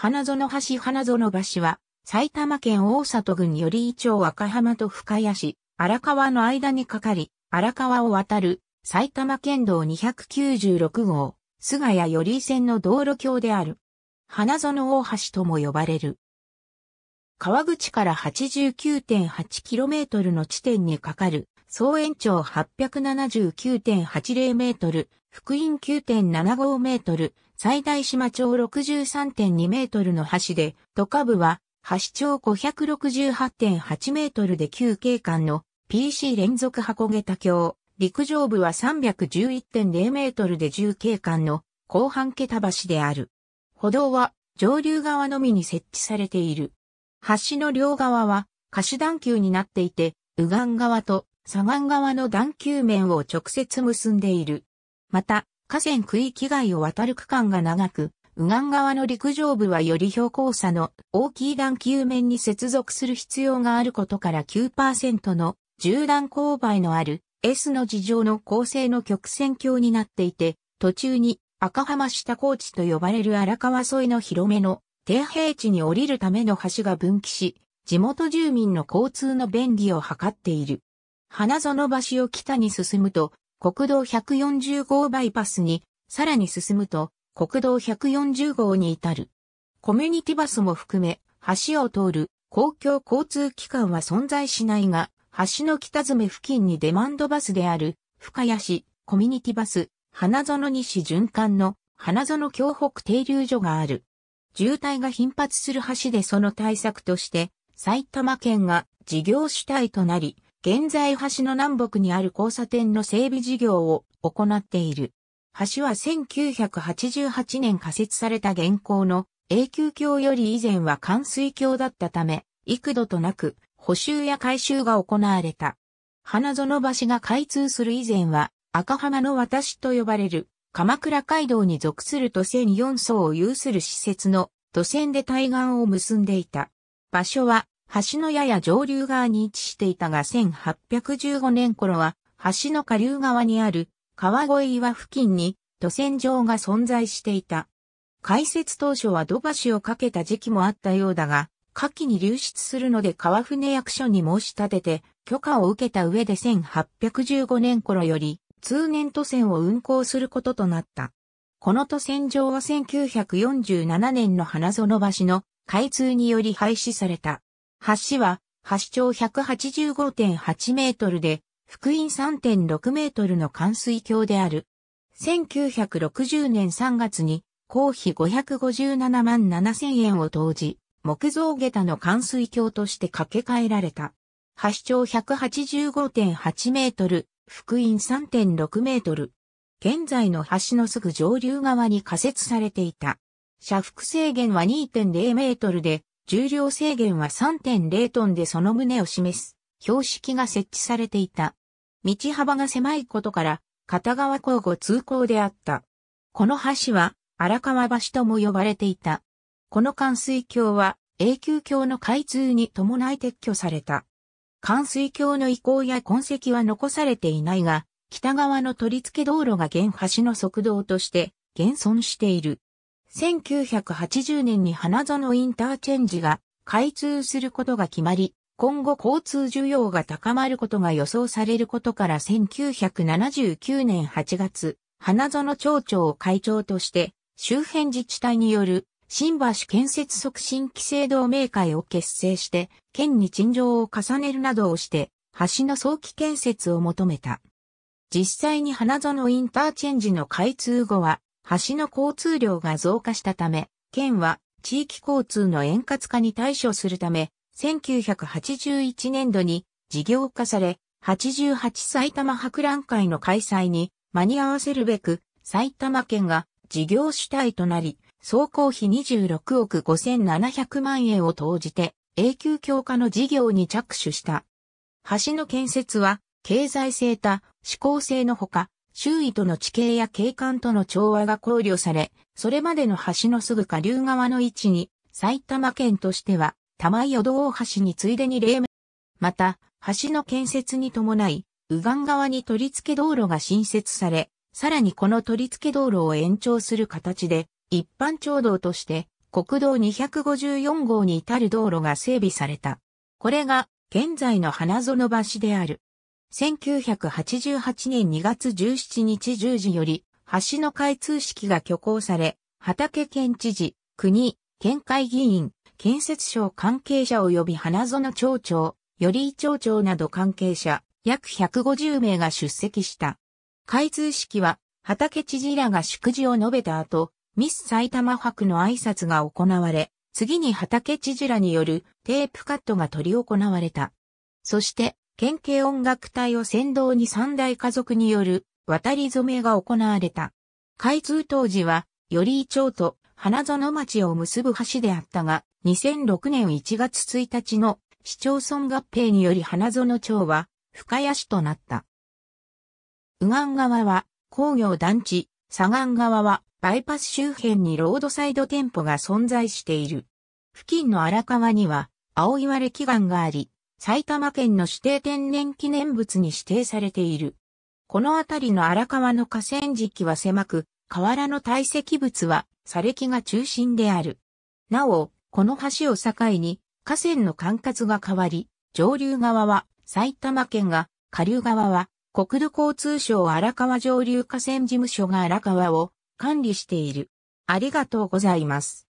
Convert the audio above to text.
花園橋花園橋は、埼玉県大里郡寄居町赤浜と深谷市、荒川の間にかかり、荒川を渡る、埼玉県道296号、菅谷寄居線の道路橋である。花園大橋とも呼ばれる。川口から 89.8km の地点にかかる、総延長 879.80m、福音9.75メートル、最大島長63.2メートルの橋で、都下部は橋長568.8メートルで旧景観の PC 連続箱桁橋、陸上部は311.0メートルで重景観の後半桁橋である。歩道は上流側のみに設置されている。橋の両側は下し段球になっていて、右岸側と左岸側の段球面を直接結んでいる。また、河川区域外を渡る区間が長く、右岸側の陸上部はより標高差の大きい段球面に接続する必要があることから9%の縦断勾配のある S の地上の構成の曲線橋になっていて、途中に赤浜下高地と呼ばれる荒川沿いの広めの低平地に降りるための橋が分岐し、地元住民の交通の便利を図っている。花園橋を北に進むと、国道140号バイパスに、さらに進むと、国道140号に至る。コミュニティバスも含め、橋を通る公共交通機関は存在しないが、橋の北詰付近にデマンドバスである、深谷市、コミュニティバス、花園西循環の、花園京北停留所がある。渋滞が頻発する橋でその対策として、埼玉県が事業主体となり、現在橋の南北にある交差点の整備事業を行っている。橋は1988年仮設された現行の永久橋より以前は冠水橋だったため、幾度となく補修や改修が行われた。花園橋が開通する以前は赤浜の私と呼ばれる鎌倉街道に属する都線4層を有する施設の都線で対岸を結んでいた。場所は橋のやや上流側に位置していたが1815年頃は、橋の下流側にある川越岩付近に渡船場が存在していた。開設当初は土橋を架けた時期もあったようだが、下記に流出するので川船役所に申し立てて許可を受けた上で1815年頃より通年渡船を運行することとなった。この渡船場は1947年の花園橋の開通により廃止された。橋は、橋長185.8メートルで、福音3.6メートルの冠水橋である。1960年3月に、公費557万7千円を投じ、木造下駄の冠水橋として架け替えられた。橋長185.8メートル、福音3.6メートル。現在の橋のすぐ上流側に仮設されていた。車幅制限は2.0メートルで、重量制限は3.0トンでその旨を示す標識が設置されていた。道幅が狭いことから片側交互通行であった。この橋は荒川橋とも呼ばれていた。この冠水橋は永久橋の開通に伴い撤去された。冠水橋の遺構や痕跡は残されていないが、北側の取り付け道路が現橋の側道として現存している。1980年に花園インターチェンジが開通することが決まり、今後交通需要が高まることが予想されることから1979年8月、花園町長を会長として周辺自治体による新橋建設促進規制同盟会を結成して、県に陳情を重ねるなどをして、橋の早期建設を求めた。実際に花園インターチェンジの開通後は、橋の交通量が増加したため、県は地域交通の円滑化に対処するため、1981年度に事業化され、88埼玉博覧会の開催に間に合わせるべく、埼玉県が事業主体となり、総工費26億5700万円を投じて、永久強化の事業に着手した。橋の建設は、経済性た、思考性のほか、周囲との地形や景観との調和が考慮され、それまでの橋のすぐ下流側の位置に、埼玉県としては、玉井淀大橋についでに例名。また、橋の建設に伴い、右岸側に取り付け道路が新設され、さらにこの取り付け道路を延長する形で、一般町道として、国道254号に至る道路が整備された。これが、現在の花園橋である。1988年2月17日10時より、橋の開通式が挙行され、畑県知事、国、県会議員、建設省関係者及び花園町長、より町長など関係者、約150名が出席した。開通式は、畑知事らが祝辞を述べた後、ミス埼玉博の挨拶が行われ、次に畑知事らによるテープカットが取り行われた。そして、県警音楽隊を先導に三大家族による渡り染めが行われた。開通当時は、より町と花園町を結ぶ橋であったが、2006年1月1日の市町村合併により花園町は深谷市となった。右岸側は工業団地、左岸側はバイパス周辺にロードサイド店舗が存在している。付近の荒川には青岩れ祈願があり、埼玉県の指定天然記念物に指定されている。この辺りの荒川の河川敷は狭く、河原の堆積物は、砂礫が中心である。なお、この橋を境に、河川の管轄が変わり、上流側は埼玉県が、下流側は国土交通省荒川上流河川事務所が荒川を管理している。ありがとうございます。